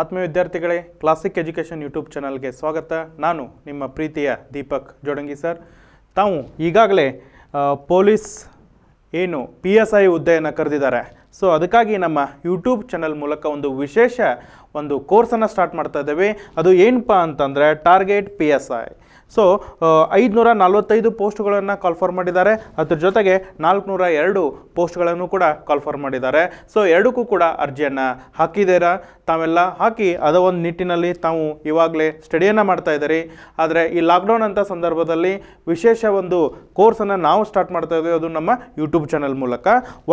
ಆತ್ಮೀಯ ವಿದ್ಯಾರ್ಥಿಗಳೇ classic education YouTube ಚಾನಲ್ಗೆ ಸ್ವಾಗತ ನಾನು ನಿಮ್ಮ ಪ್ರೀತಿಯ ದೀಪಕ್ ಜೋಡಂಗಿ ಸರ್ ತಾವು ಈಗಾಗಲೇ ಪೊಲೀಸ್ ಏನು ಪಿ ಎಸ್ ಐ ಹುದ್ದೆಯನ್ನು ಕರೆದಿದ್ದಾರೆ ಸೊ ಅದಕ್ಕಾಗಿ ನಮ್ಮ ಯೂಟ್ಯೂಬ್ ಚಾನಲ್ ಮೂಲಕ ಒಂದು ವಿಶೇಷ ಒಂದು ಕೋರ್ಸನ್ನು ಸ್ಟಾರ್ಟ್ ಮಾಡ್ತಾ ಇದ್ದೇವೆ ಅದು ಏನಪ್ಪ ಅಂತಂದರೆ target P S I so ಐದುನೂರ ನಲವತ್ತೈದು ಪೋಸ್ಟ್ಗಳನ್ನು ಕಾಲ್ಫರ್ ಮಾಡಿದ್ದಾರೆ ಅದ್ರ ಜೊತೆಗೆ ನಾಲ್ಕುನೂರ ಎರಡು ಪೋಸ್ಟ್ಗಳನ್ನು ಕೂಡ ಕಾಲ್ಫರ್ ಮಾಡಿದ್ದಾರೆ ಸೊ ಎರಡಕ್ಕೂ ಕೂಡ ಅರ್ಜಿಯನ್ನು ಹಾಕಿದ್ದೀರಾ ತಾವೆಲ್ಲ ಹಾಕಿ ಅದ ಒಂದು ನಿಟ್ಟಿನಲ್ಲಿ ತಾವು ಇವಾಗಲೇ ಸ್ಟಡಿಯನ್ನು ಮಾಡ್ತಾ ಇದ್ದೀರಿ ಆದರೆ ಈ ಲಾಕ್ಡೌನ್ ಅಂತ ಸಂದರ್ಭದಲ್ಲಿ ವಿಶೇಷ ಒಂದು ಕೋರ್ಸನ್ನು ನಾವು ಸ್ಟಾರ್ಟ್ ಮಾಡ್ತಾ ಇದ್ದೀವಿ ಅದು ನಮ್ಮ ಯೂಟ್ಯೂಬ್ ಚಾನಲ್ ಮೂಲಕ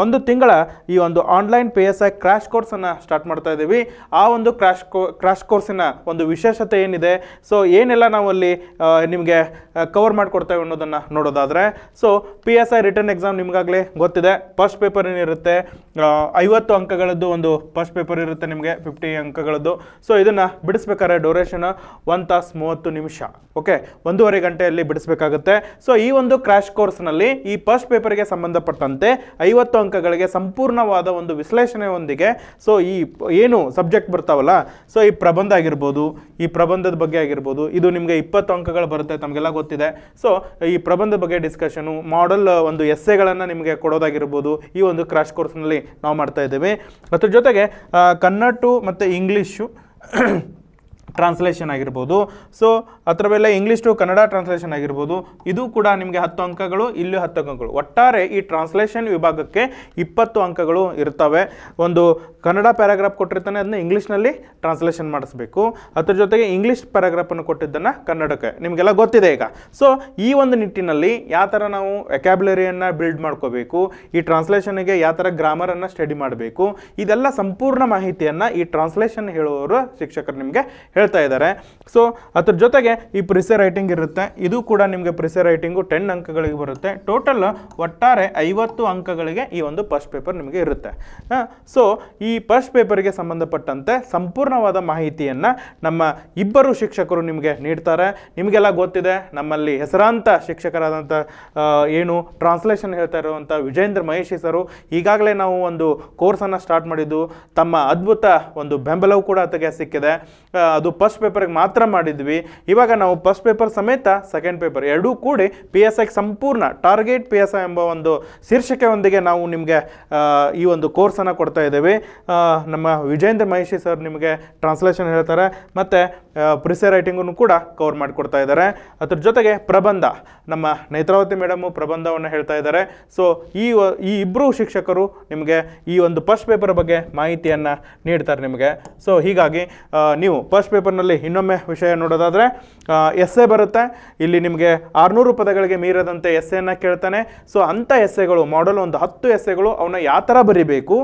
ಒಂದು ತಿಂಗಳ ಈ ಒಂದು online P S I crash ಕೋರ್ಸನ್ನು ಸ್ಟಾರ್ಟ್ ಮಾಡ್ತಾ ಇದ್ದೀವಿ ಆ ಒಂದು ಕ್ರ್ಯಾಶ್ ಕೋ ಕ್ರ್ಯಾಶ್ ಕೋರ್ಸಿನ ಒಂದು ವಿಶೇಷತೆ ಏನಿದೆ ಸೊ ಏನೆಲ್ಲ ನಾವು ಅಲ್ಲಿ ನಿಮಗೆ ಕವರ್ ಮಾಡಿಕೊಡ್ತೇವೆ ಅನ್ನೋದನ್ನು ನೋಡೋದಾದರೆ so P S I written exam ನಿಮಗಾಗಲೇ ಗೊತ್ತಿದೆ ಫಸ್ಟ್ ಪೇಪರ್ ಏನಿರುತ್ತೆ ಐವತ್ತು ಅಂಕಗಳದ್ದು ಒಂದು ಫಸ್ಟ್ ಪೇಪರ್ ಇರುತ್ತೆ ನಿಮಗೆ ಫಿಫ್ಟಿ ಅಂಕಗಳದ್ದು ಸೊ ಇದನ್ನು ಬಿಡಿಸ್ಬೇಕಾದ್ರೆ ಡ್ಯೂರೇಷನ್ ಒನ್ ತಾಸು ಮೂವತ್ತು ನಿಮಿಷ ಓಕೆ ಒಂದೂವರೆ ಗಂಟೆಯಲ್ಲಿ ಬಿಡಿಸಬೇಕಾಗುತ್ತೆ ಸೊ ಈ ಒಂದು ಕ್ರ್ಯಾಶ್ ಕೋರ್ಸ್ನಲ್ಲಿ ಈ ಫಸ್ಟ್ ಪೇಪರ್ಗೆ ಸಂಬಂಧಪಟ್ಟಂತೆ ಐವತ್ತು ಅಂಕಗಳಿಗೆ ಸಂಪೂರ್ಣವಾದ ಒಂದು ವಿಶ್ಲೇಷಣೆಯೊಂದಿಗೆ ಸೊ ಈ ಏನು ಸಬ್ಜೆಕ್ಟ್ ಬರ್ತಾವಲ್ಲ ಸೊ ಈ ಪ್ರಬಂಧ ಆಗಿರ್ಬೋದು ಈ ಪ್ರಬಂಧದ ಬಗ್ಗೆ ಆಗಿರ್ಬೋದು ಇದು ನಿಮಗೆ ಇಪ್ಪತ್ತು ಅಂಕಗಳು ಬರುತ್ತೆ ತಮಗೆಲ್ಲ ಗೊತ್ತಿದೆ ಸೊ ಈ ಪ್ರಬಂಧ ಬಗ್ಗೆ ಡಿಸ್ಕಷನು ಮಾಡಲ್ ಒಂದು ಎಸ್ಸೆಗಳನ್ನು ನಿಮಗೆ ಕೊಡೋದಾಗಿರ್ಬೋದು ಈ ಒಂದು ಕ್ರಾಶ್ ಕೋರ್ಸ್ನಲ್ಲಿ ನಾವು ಮಾಡ್ತಾ ಇದ್ದೇವೆ ಅದ್ರ ಜೊತೆಗೆ ಕನ್ನಡ ಮತ್ತು ಇಂಗ್ಲೀಷು ಟ್ರಾನ್ಸ್ಲೇಷನ್ ಆಗಿರ್ಬೋದು ಸೊ ಅದರ ಮೇಲೆ ಇಂಗ್ಲೀಷ್ ಟು ಕನ್ನಡ ಟ್ರಾನ್ಸ್ಲೇಷನ್ ಆಗಿರ್ಬೋದು ಇದು ಕೂಡ ನಿಮಗೆ ಹತ್ತು ಅಂಕಗಳು ಇಲ್ಲಿ ಹತ್ತು ಅಂಕಗಳು ಒಟ್ಟಾರೆ ಈ ಟ್ರಾನ್ಸ್ಲೇಷನ್ ವಿಭಾಗಕ್ಕೆ ಇಪ್ಪತ್ತು ಅಂಕಗಳು ಇರ್ತವೆ ಒಂದು ಕನ್ನಡ ಪ್ಯಾರಾಗ್ರಾಫ್ ಕೊಟ್ಟಿರ್ತಾನೆ ಅದನ್ನ ಇಂಗ್ಲೀಷ್ನಲ್ಲಿ ಟ್ರಾನ್ಸ್ಲೇಷನ್ ಮಾಡಿಸ್ಬೇಕು ಅದ್ರ ಜೊತೆಗೆ ಇಂಗ್ಲೀಷ್ ಪ್ಯಾರಾಗ್ರಾಫನ್ನು ಕೊಟ್ಟಿದ್ದನ್ನು ಕನ್ನಡಕ್ಕೆ ನಿಮಗೆಲ್ಲ ಗೊತ್ತಿದೆ ಈಗ ಸೊ ಈ ಒಂದು ನಿಟ್ಟಿನಲ್ಲಿ ಯಾವ ಥರ ನಾವು ವೆಕ್ಯಾಬ್ಲರಿಯನ್ನು ಬಿಲ್ಡ್ ಮಾಡ್ಕೋಬೇಕು ಈ ಟ್ರಾನ್ಸ್ಲೇಷನ್ಗೆ ಯಾವ ಥರ ಗ್ರಾಮರನ್ನು ಸ್ಟಡಿ ಮಾಡಬೇಕು ಇದೆಲ್ಲ ಸಂಪೂರ್ಣ ಮಾಹಿತಿಯನ್ನು ಈ ಟ್ರಾನ್ಸ್ಲೇಷನ್ ಹೇಳುವವರು ಶಿಕ್ಷಕರು ನಿಮಗೆ ಹೇಳ್ತಾರೆ ಹೇಳ್ತಾ ಇದ್ದಾರೆ ಸೊ ಅದ್ರ ಜೊತೆಗೆ ಈ ಪ್ರಿಸೆ ರೈಟಿಂಗ್ ಇರುತ್ತೆ ಇದು ಕೂಡ ನಿಮಗೆ ಪ್ರಿಸೆ ರೈಟಿಂಗು ಟೆನ್ ಅಂಕಗಳಿಗೆ ಬರುತ್ತೆ ಟೋಟಲ್ ಒಟ್ಟಾರೆ ಐವತ್ತು ಅಂಕಗಳಿಗೆ ಈ ಒಂದು ಫಸ್ಟ್ ಪೇಪರ್ ನಿಮಗೆ ಇರುತ್ತೆ ಸೊ ಈ ಫಸ್ಟ್ ಪೇಪರ್ಗೆ ಸಂಬಂಧಪಟ್ಟಂತೆ ಸಂಪೂರ್ಣವಾದ ಮಾಹಿತಿಯನ್ನು ನಮ್ಮ ಇಬ್ಬರು ಶಿಕ್ಷಕರು ನಿಮಗೆ ನೀಡ್ತಾರೆ ನಿಮಗೆಲ್ಲ ಗೊತ್ತಿದೆ ನಮ್ಮಲ್ಲಿ ಹೆಸರಾಂತ ಶಿಕ್ಷಕರಾದಂಥ ಏನು ಟ್ರಾನ್ಸ್ಲೇಷನ್ ಹೇಳ್ತಾ ಇರುವಂಥ ವಿಜೇಂದ್ರ ಮಹೇಶಿ ಸರು ಈಗಾಗಲೇ ನಾವು ಒಂದು ಕೋರ್ಸನ್ನು ಸ್ಟಾರ್ಟ್ ಮಾಡಿದ್ದು ತಮ್ಮ ಅದ್ಭುತ ಒಂದು ಬೆಂಬಲವೂ ಕೂಡ ಆತಗೆ ಸಿಕ್ಕಿದೆ ಅದು ಫಸ್ಟ್ ಪೇಪರ್ಗೆ ಮಾತ್ರ ಮಾಡಿದ್ವಿ ಇವಾಗ ನಾವು ಫಸ್ಟ್ ಪೇಪರ್ ಸಮೇತ ಸೆಕೆಂಡ್ ಪೇಪರ್ ಎರಡೂ ಕೂಡಿ ಪಿ ಎಸ್ ಐಗೆ ಸಂಪೂರ್ಣ ಟಾರ್ಗೆಟ್ ಪಿ ಎಸ್ ಐ ಎಂಬ ಒಂದು ಶೀರ್ಷಿಕೆಯೊಂದಿಗೆ ನಾವು ನಿಮಗೆ ಈ ಒಂದು ಕೋರ್ಸನ್ನು ಕೊಡ್ತಾ ಇದ್ದೇವೆ ನಮ್ಮ ವಿಜೇಂದ್ರ ಮಹೇಶಿ ಸರ್ ನಿಮಗೆ ಟ್ರಾನ್ಸ್ಲೇಷನ್ ಹೇಳ್ತಾರೆ ಮತ್ತು ಪ್ರಿಸೆ ರೈಟಿಂಗನ್ನು ಕೂಡ ಕವರ್ ಮಾಡಿಕೊಡ್ತಾ ಇದ್ದಾರೆ ಅದ್ರ ಜೊತೆಗೆ ಪ್ರಬಂಧ ನಮ್ಮ ನೇತ್ರಾವತಿ ಮೇಡಮು ಪ್ರಬಂಧವನ್ನು ಹೇಳ್ತಾ ಇದ್ದಾರೆ ಸೊ ಈ ಈ ಇಬ್ಬರು ಶಿಕ್ಷಕರು ನಿಮಗೆ ಈ ಒಂದು ಫಸ್ಟ್ ಪೇಪರ್ ಬಗ್ಗೆ ಮಾಹಿತಿಯನ್ನು ನೀಡ್ತಾರೆ ನಿಮಗೆ ಸೊ ಹೀಗಾಗಿ ನೀವು ಫಸ್ಟ್ ಪೇಪರ್ ಪೇಪರ್ನಲ್ಲಿ ಇನ್ನೊಮ್ಮೆ ವಿಷಯ ನೋಡೋದಾದರೆ ಎ ಬರುತ್ತೆ ಇಲ್ಲಿ ನಿಮಗೆ ಆರುನೂರು ಪದಗಳಿಗೆ ಮೀರದಂತೆ ಅನ್ನು ಕೇಳ್ತಾನೆ ಸೊ ಅಂಥ ಎಸ್ಸೆಗಳು ಮಾಡಲ್ ಒಂದು ಹತ್ತು ಎಸ್ಸೆಗಳು ಅವನ್ನ ಯಾವ ಥರ ಬರೀಬೇಕು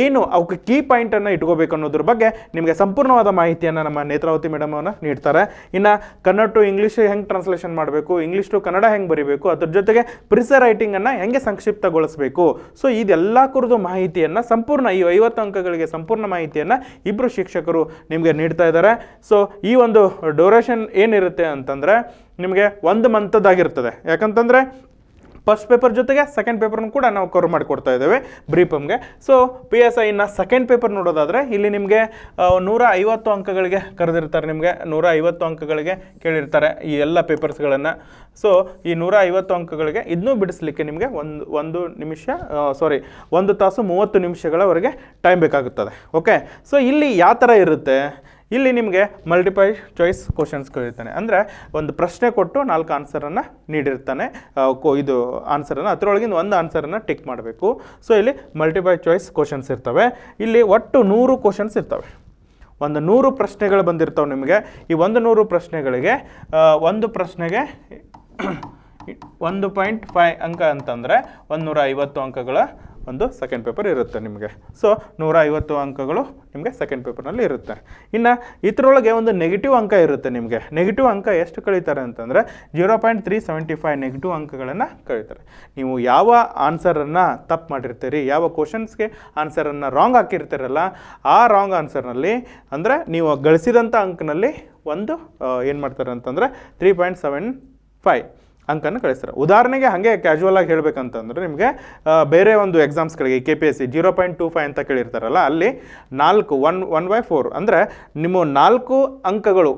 ಏನು ಅವಕ್ಕೆ ಕೀ ಪಾಯಿಂಟನ್ನು ಇಟ್ಕೋಬೇಕು ಅನ್ನೋದ್ರ ಬಗ್ಗೆ ನಿಮಗೆ ಸಂಪೂರ್ಣವಾದ ಮಾಹಿತಿಯನ್ನು ನಮ್ಮ ನೇತ್ರಾವತಿ ಮೇಡಮ್ ಅವನ್ನು ನೀಡ್ತಾರೆ ಇನ್ನು ಕನ್ನಡ ಟು ಇಂಗ್ಲೀಷ್ ಹೆಂಗೆ ಟ್ರಾನ್ಸ್ಲೇಷನ್ ಮಾಡಬೇಕು ಇಂಗ್ಲೀಷ್ ಟು ಕನ್ನಡ ಹೆಂಗೆ ಬರೀಬೇಕು ಅದ್ರ ಜೊತೆಗೆ ಪ್ರಿಸರ್ ರೈಟಿಂಗನ್ನು ಹೆಂಗೆ ಸಂಕ್ಷಿಪ್ತಗೊಳಿಸಬೇಕು ಸೊ ಇದೆಲ್ಲ ಕುರಿತು ಮಾಹಿತಿಯನ್ನು ಸಂಪೂರ್ಣ ಈ ಐವತ್ತು ಅಂಕಗಳಿಗೆ ಸಂಪೂರ್ಣ ಮಾಹಿತಿಯನ್ನು ಇಬ್ಬರು ಶಿಕ್ಷಕರು ನಿಮಗೆ ನೀಡ್ತಾ ಇದ್ದಾರೆ ಸೊ ಸೊ ಈ ಒಂದು ಡ್ಯೂರೇಷನ್ ಏನಿರುತ್ತೆ ಅಂತಂದರೆ ನಿಮಗೆ ಒಂದು ಮಂತದ್ದಾಗಿರ್ತದೆ ಯಾಕಂತಂದರೆ ಫಸ್ಟ್ ಪೇಪರ್ ಜೊತೆಗೆ ಸೆಕೆಂಡ್ ಪೇಪರ್ನು ಕೂಡ ನಾವು ಕವರ್ ಮಾಡಿಕೊಡ್ತಾ ಇದ್ದೇವೆ ಬ್ರೀಪಮ್ಗೆ ಸೊ ಪಿ ಎಸ್ ಐನ ಸೆಕೆಂಡ್ ಪೇಪರ್ ನೋಡೋದಾದರೆ ಇಲ್ಲಿ ನಿಮಗೆ ನೂರ ಐವತ್ತು ಅಂಕಗಳಿಗೆ ಕರೆದಿರ್ತಾರೆ ನಿಮಗೆ ನೂರ ಐವತ್ತು ಅಂಕಗಳಿಗೆ ಕೇಳಿರ್ತಾರೆ ಈ ಎಲ್ಲ ಪೇಪರ್ಸ್ಗಳನ್ನು ಸೊ ಈ ನೂರ ಐವತ್ತು ಅಂಕಗಳಿಗೆ ಇದನ್ನೂ ಬಿಡಿಸ್ಲಿಕ್ಕೆ ನಿಮಗೆ ಒಂದು ಒಂದು ನಿಮಿಷ ಸಾರಿ ಒಂದು ತಾಸು ಮೂವತ್ತು ನಿಮಿಷಗಳವರೆಗೆ ಟೈಮ್ ಬೇಕಾಗುತ್ತದೆ ಓಕೆ ಸೊ ಇಲ್ಲಿ ಯಾವ ಥರ ಇರುತ್ತೆ ಇಲ್ಲಿ ನಿಮಗೆ ಮಲ್ಟಿಪೈ ಚಾಯ್ಸ್ ಕರೀತಾನೆ ಅಂದರೆ ಒಂದು ಪ್ರಶ್ನೆ ಕೊಟ್ಟು ನಾಲ್ಕು ಆನ್ಸರನ್ನು ನೀಡಿರ್ತಾನೆ ಕೋ ಇದು ಆನ್ಸರನ್ನು ಅದರೊಳಗಿಂದ ಒಂದು ಆನ್ಸರನ್ನು ಟಿಕ್ ಮಾಡಬೇಕು ಸೊ ಇಲ್ಲಿ ಮಲ್ಟಿಪೈ ಚಾಯ್ಸ್ ಕ್ವಶನ್ಸ್ ಇರ್ತವೆ ಇಲ್ಲಿ ಒಟ್ಟು ನೂರು ಕ್ವಶನ್ಸ್ ಇರ್ತವೆ ಒಂದು ನೂರು ಪ್ರಶ್ನೆಗಳು ಬಂದಿರ್ತವೆ ನಿಮಗೆ ಈ ಒಂದು ನೂರು ಪ್ರಶ್ನೆಗಳಿಗೆ ಒಂದು ಪ್ರಶ್ನೆಗೆ ಒಂದು ಪಾಯಿಂಟ್ ಫೈ ಅಂಕ ಅಂತಂದರೆ ಒಂದು ನೂರ ಐವತ್ತು ಅಂಕಗಳ ಒಂದು ಸೆಕೆಂಡ್ ಪೇಪರ್ ಇರುತ್ತೆ ನಿಮಗೆ ಸೊ ನೂರ ಐವತ್ತು ಅಂಕಗಳು ನಿಮಗೆ ಸೆಕೆಂಡ್ ಪೇಪರ್ನಲ್ಲಿ ಇರುತ್ತೆ ಇನ್ನು ಇದರೊಳಗೆ ಒಂದು ನೆಗೆಟಿವ್ ಅಂಕ ಇರುತ್ತೆ ನಿಮಗೆ ನೆಗೆಟಿವ್ ಅಂಕ ಎಷ್ಟು ಕಳೀತಾರೆ ಅಂತಂದರೆ zero point three seventy five negative ಅಂಕಗಳನ್ನು ಕಳೀತಾರೆ ನೀವು ಯಾವ ಆನ್ಸರನ್ನು ತಪ್ಪು ಮಾಡಿರ್ತೀರಿ ಯಾವ ಕ್ವಶನ್ಸ್ಗೆ ಆನ್ಸರನ್ನು ರಾಂಗ್ ಹಾಕಿರ್ತೀರಲ್ಲ ಆ ರಾಂಗ್ ಆನ್ಸರ್ನಲ್ಲಿ ಅಂದರೆ ನೀವು ಗಳಿಸಿದಂಥ ಅಂಕನಲ್ಲಿ ಒಂದು ಏನು ಮಾಡ್ತಾರೆ ಅಂತಂದರೆ ತ್ರೀ ಪಾಯಿಂಟ್ ಸೆವೆನ್ ಫೈ ಅಂಕನ ಕಳಿಸ್ತಾರೆ ಉದಾಹರಣೆಗೆ ಹಾಗೆ ಕ್ಯಾಶುವಲ್ ಆಗಿ ಹೇಳಬೇಕಂತಂದ್ರೆ ನಿಮಗೆ ಬೇರೆ ಒಂದು ಎಕ್ಸಾಮ್ಸ್ಗಳಿಗೆ K P S C zero point two five ಅಂತ ಕೇಳಿರ್ತಾರಲ್ಲ ಅಲ್ಲಿ ನಾಲ್ಕು ಒನ್ ಒನ್ ಬೈ ಫೋರ್ ಅಂದರೆ ನಿಮ್ಮ ನಾಲ್ಕು ಅಂಕಗಳು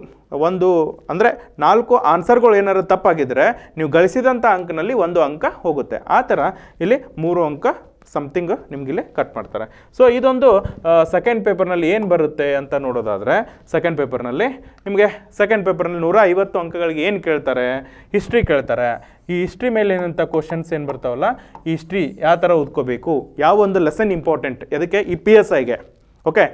ಒಂದು ಅಂದರೆ ನಾಲ್ಕು ಆನ್ಸರ್ಗಳು ಏನಾದ್ರು ತಪ್ಪಾಗಿದ್ದರೆ ನೀವು ಗಳಿಸಿದಂಥ ಅಂಕನಲ್ಲಿ ಒಂದು ಅಂಕ ಹೋಗುತ್ತೆ ಆ ಥರ ಇಲ್ಲಿ ಮೂರು ಅಂಕ ಸಮಥಿಂಗ್ ನಿಮಗಿಲ್ಲಿ ಕಟ್ ಮಾಡ್ತಾರೆ ಸೊ ಇದೊಂದು ಸೆಕೆಂಡ್ ಪೇಪರ್ನಲ್ಲಿ ಏನು ಬರುತ್ತೆ ಅಂತ ನೋಡೋದಾದರೆ ಸೆಕೆಂಡ್ ಪೇಪರ್ನಲ್ಲಿ ನಿಮಗೆ ಸೆಕೆಂಡ್ ಪೇಪರ್ನಲ್ಲಿ ನೂರ ಐವತ್ತು ಅಂಕಗಳಿಗೆ ಏನು ಕೇಳ್ತಾರೆ ಹಿಸ್ಟ್ರಿ ಕೇಳ್ತಾರೆ ಈ ಹಿಸ್ಟ್ರಿ ಮೇಲೆ ಏನಂತ ಕ್ವಶನ್ಸ್ ಏನು ಬರ್ತಾವಲ್ಲ ಈ ಹಿಸ್ಟ್ರಿ ಯಾವ ಥರ ಓದ್ಕೋಬೇಕು ಯಾವ ಒಂದು ಲೆಸನ್ ಇಂಪಾರ್ಟೆಂಟ್ ಅದಕ್ಕೆ ಈ ಪಿ ಎಸ್ ಐಗೆ ಓಕೆ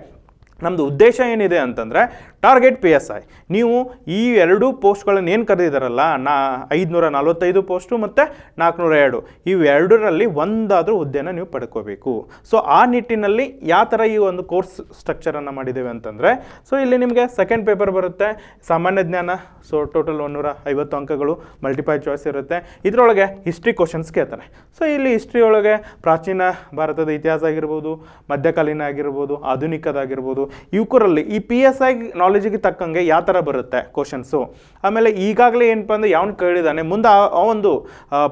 ನಮ್ಮದು ಉದ್ದೇಶ ಏನಿದೆ ಅಂತಂದರೆ ಟಾರ್ಗೆಟ್ ಪಿ ಎಸ್ ಐ ನೀವು ಈ ಎರಡೂ ಪೋಸ್ಟ್ಗಳನ್ನು ಏನು ಕರೆದಿದ್ದಾರಲ್ಲ ನಾ ಐದುನೂರ ನಲವತ್ತೈದು ಪೋಸ್ಟು ಮತ್ತು ನಾಲ್ಕುನೂರ ಎರಡು ಇವೆರಡರಲ್ಲಿ ಒಂದಾದರೂ ಹುದ್ದೆನ ನೀವು ಪಡ್ಕೋಬೇಕು ಸೊ ಆ ನಿಟ್ಟಿನಲ್ಲಿ ಯಾವ ಥರ ಈ ಒಂದು ಕೋರ್ಸ್ ಸ್ಟ್ರಕ್ಚರನ್ನು ಮಾಡಿದ್ದೇವೆ ಅಂತಂದರೆ ಸೊ ಇಲ್ಲಿ ನಿಮಗೆ ಸೆಕೆಂಡ್ ಪೇಪರ್ ಬರುತ್ತೆ ಸಾಮಾನ್ಯ ಜ್ಞಾನ ಸೊ ಟೋಟಲ್ ಒನ್ನೂರ ಐವತ್ತು ಅಂಕಗಳು ಮಲ್ಟಿಪಲ್ ಚಾಯ್ಸ್ ಇರುತ್ತೆ ಇದರೊಳಗೆ ಹಿಸ್ಟ್ರಿ ಕ್ವಶನ್ಸ್ ಕೇಳ್ತಾರೆ ಸೊ ಇಲ್ಲಿ ಹಿಸ್ಟ್ರಿಯೊಳಗೆ ಪ್ರಾಚೀನ ಭಾರತದ ಇತಿಹಾಸ ಆಗಿರ್ಬೋದು ಮಧ್ಯಕಾಲೀನ ಆಗಿರ್ಬೋದು ಆಧುನಿಕದಾಗಿರ್ಬೋದು ಇವಕರಲ್ಲಿ ಈ ಪಿ ಎಸ್ ಐ ಕಾಲೇಜಿಗೆ ತಕ್ಕಂಗೆ ಯಾವ ಥರ ಬರುತ್ತೆ ಕ್ವಶನ್ಸು ಆಮೇಲೆ ಈಗಾಗಲೇ ಏನಪ್ಪ ಅಂದರೆ ಯಾವನು ಕೇಳಿದ್ದಾನೆ ಮುಂದೆ ಆ ಒಂದು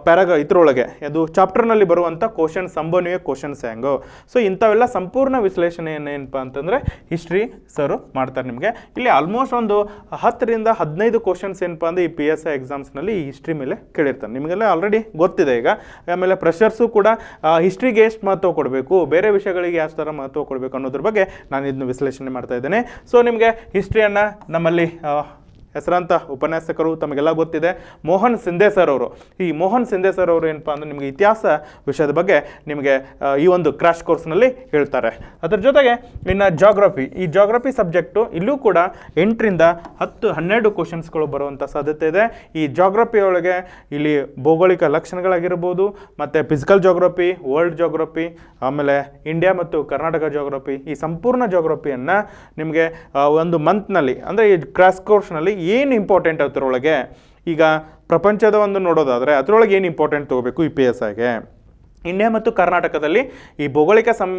ಪ್ಯಾರಾಗ ಇದರೊಳಗೆ ಅದು ಚಾಪ್ಟರ್ನಲ್ಲಿ ಬರುವಂಥ ಕ್ವಶನ್ ಸಂಭವನೀಯ ಕ್ವಶನ್ಸ್ ಹೆಂಗು ಸೊ ಇಂಥವೆಲ್ಲ ಸಂಪೂರ್ಣ ವಿಶ್ಲೇಷಣೆ ಏನೇನಪ್ಪ ಅಂತಂದರೆ ಹಿಸ್ಟ್ರಿ ಸರ್ ಮಾಡ್ತಾರೆ ನಿಮಗೆ ಇಲ್ಲಿ ಆಲ್ಮೋಸ್ಟ್ ಒಂದು ಹತ್ತರಿಂದ ಹದಿನೈದು ಕ್ವಶನ್ಸ್ ಏನಪ್ಪ ಅಂದರೆ ಈ ಪಿ ಎಸ್ ಐ ಎಕ್ಸಾಮ್ಸ್ನಲ್ಲಿ ಈ ಹಿಸ್ಟ್ರಿ ಮೇಲೆ ಕೇಳಿರ್ತಾರೆ ನಿಮಗೆಲ್ಲ ಆಲ್ರೆಡಿ ಗೊತ್ತಿದೆ ಈಗ ಆಮೇಲೆ ಪ್ರೆಷರ್ಸು ಕೂಡ ಹಿಸ್ಟ್ರಿಗೆ ಎಷ್ಟು ಮಹತ್ವ ಕೊಡಬೇಕು ಬೇರೆ ವಿಷಯಗಳಿಗೆ ಯಾವ ಥರ ಮಹತ್ವ ಕೊಡಬೇಕು ಅನ್ನೋದ್ರ ಬಗ್ಗೆ ನಾನು ಇದನ್ನು ವಿಶ್ಲೇಷಣೆ ಮಾಡ್ತಾ ಇದ್ದೇನೆ ಸೊ ನಿಮಗೆ ಹಿಸ್ಟ್ರಿಯನ್ನು ನಮ್ಮಲ್ಲಿ ಹೆಸರಾಂತ ಉಪನ್ಯಾಸಕರು ತಮಗೆಲ್ಲ ಗೊತ್ತಿದೆ ಮೋಹನ್ ಸಿಂಧೆ ಸರ್ ಅವರು ಈ ಮೋಹನ್ ಸಿಂಧೆ ಸರ್ ಅವರು ಏನಪ್ಪ ಅಂದರೆ ನಿಮಗೆ ಇತಿಹಾಸ ವಿಷಯದ ಬಗ್ಗೆ ನಿಮಗೆ ಈ ಒಂದು ಕ್ರಾಶ್ ಕೋರ್ಸ್ನಲ್ಲಿ ಹೇಳ್ತಾರೆ ಅದರ ಜೊತೆಗೆ ಇನ್ನು ಜಾಗ್ರಫಿ ಈ ಜಾಗ್ರಫಿ ಸಬ್ಜೆಕ್ಟು ಇಲ್ಲೂ ಕೂಡ ಎಂಟರಿಂದ ಹತ್ತು ಹನ್ನೆರಡು ಕ್ವಶನ್ಸ್ಗಳು ಬರುವಂಥ ಸಾಧ್ಯತೆ ಇದೆ ಈ ಜಾಗ್ರಫಿಯೊಳಗೆ ಇಲ್ಲಿ ಭೌಗೋಳಿಕ ಲಕ್ಷಣಗಳಾಗಿರ್ಬೋದು ಮತ್ತು ಫಿಸಿಕಲ್ ಜಾಗ್ರಫಿ ವರ್ಲ್ಡ್ ಜಾಗ್ರಫಿ ಆಮೇಲೆ ಇಂಡಿಯಾ ಮತ್ತು ಕರ್ನಾಟಕ ಜಾಗ್ರಫಿ ಈ ಸಂಪೂರ್ಣ ಜಾಗ್ರಫಿಯನ್ನು ನಿಮಗೆ ಒಂದು ಮಂತ್ನಲ್ಲಿ ಅಂದರೆ ಈ ಕ್ರಾಶ್ ಕೋರ್ಸ್ನಲ್ಲಿ ಈ ಏನು ಇಂಪಾರ್ಟೆಂಟ್ ಅದರೊಳಗೆ ಈಗ ಪ್ರಪಂಚದ ಒಂದು ನೋಡೋದಾದರೆ ಅದರೊಳಗೆ ಏನು ಇಂಪಾರ್ಟೆಂಟ್ ತೊಗೋಬೇಕು ಇ ಪಿ ಎಸ್ ಆಗಿ ಇಂಡಿಯಾ ಮತ್ತು ಕರ್ನಾಟಕದಲ್ಲಿ ಈ ಭೌಗೋಳಿಕ ಸಂ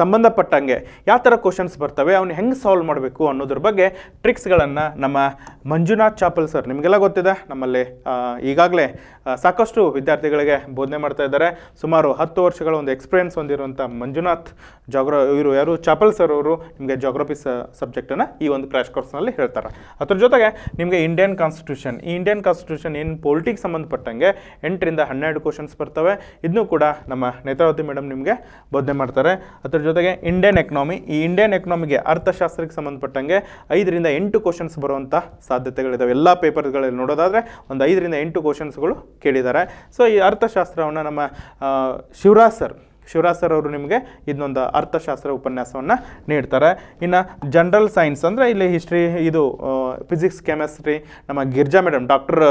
ಸಂಬಂಧಪಟ್ಟಂಗೆ ಯಾವ ಥರ ಕ್ವಶನ್ಸ್ ಬರ್ತವೆ ಅವ್ನು ಹೆಂಗೆ ಸಾಲ್ವ್ ಮಾಡಬೇಕು ಅನ್ನೋದ್ರ ಬಗ್ಗೆ ಟ್ರಿಕ್ಸ್ಗಳನ್ನು ನಮ್ಮ ಮಂಜುನಾಥ್ ಚಾಪಲ್ ಸರ್ ನಿಮಗೆಲ್ಲ ಗೊತ್ತಿದೆ ನಮ್ಮಲ್ಲಿ ಈಗಾಗಲೇ ಸಾಕಷ್ಟು ವಿದ್ಯಾರ್ಥಿಗಳಿಗೆ ಬೋಧನೆ ಮಾಡ್ತಾ ಇದ್ದಾರೆ ಸುಮಾರು ಹತ್ತು ವರ್ಷಗಳ ಒಂದು ಎಕ್ಸ್ಪೀರಿಯನ್ಸ್ ಹೊಂದಿರುವಂಥ ಮಂಜುನಾಥ್ ಜಾಗ್ರ ಇವರು ಯಾರು ಚಾಪಲ್ ಸರ್ ಅವರು ನಿಮಗೆ ಜಾಗ್ರಫಿ ಸಬ್ಜೆಕ್ಟನ್ನು ಈ ಒಂದು ಕ್ರ್ಯಾಶ್ ಕೋರ್ಸ್ನಲ್ಲಿ ಹೇಳ್ತಾರೆ ಅದ್ರ ಜೊತೆಗೆ ನಿಮಗೆ ಇಂಡಿಯನ್ ಕಾನ್ಸ್ಟಿಟ್ಯೂಷನ್ ಈ ಇಂಡಿಯನ್ ಕಾನ್ಸ್ಟಿಟ್ಯೂಷನ್ ಏನು ಪೊಲಿಟಿಕ್ಸ್ ಸಂಬಂಧಪಟ್ಟಂಗೆ ಎಂಟರಿಂದ ಹನ್ನೆರಡು ಕ್ವಶನ್ಸ್ ಬರ್ತವೆ ಇದನ್ನು ಕೂಡ ನಮ್ಮ ನೇತ್ರಾವತಿ ಮೇಡಮ್ ನಿಮಗೆ ಬೋಧನೆ ಮಾಡ್ತಾರೆ ಅದರ ಜೊತೆಗೆ ಇಂಡಿಯನ್ ಎಕನಾಮಿ ಈ ಇಂಡಿಯನ್ ಎಕನಾಮಿಗೆ ಅರ್ಥಶಾಸ್ತ್ರಕ್ಕೆ ಸಂಬಂಧಪಟ್ಟಂಗೆ ಐದರಿಂದ ಎಂಟು ಕ್ವಶನ್ಸ್ ಬರುವಂಥ ಸಾಧ್ಯತೆಗಳಿದ್ದಾವೆ ಎಲ್ಲ ಪೇಪರ್ಗಳಲ್ಲಿ ನೋಡೋದಾದರೆ ಒಂದು ಐದರಿಂದ ಎಂಟು ಕ್ವಶನ್ಸ್ಗಳು ಕೇಳಿದ್ದಾರೆ ಸೊ ಈ ಅರ್ಥಶಾಸ್ತ್ರವನ್ನು ನಮ್ಮ ಶಿವರಾಜ್ ಸರ್ ಶಿವರಾಜ್ ಸರ್ ಅವರು ನಿಮಗೆ ಇದನ್ನೊಂದು ಅರ್ಥಶಾಸ್ತ್ರ ಉಪನ್ಯಾಸವನ್ನು ನೀಡ್ತಾರೆ ಇನ್ನು ಜನರಲ್ ಸೈನ್ಸ್ ಅಂದರೆ ಇಲ್ಲಿ ಹಿಸ್ಟ್ರಿ ಇದು ಫಿಸಿಕ್ಸ್ ಕೆಮಿಸ್ಟ್ರಿ ನಮ್ಮ Girija madam doctor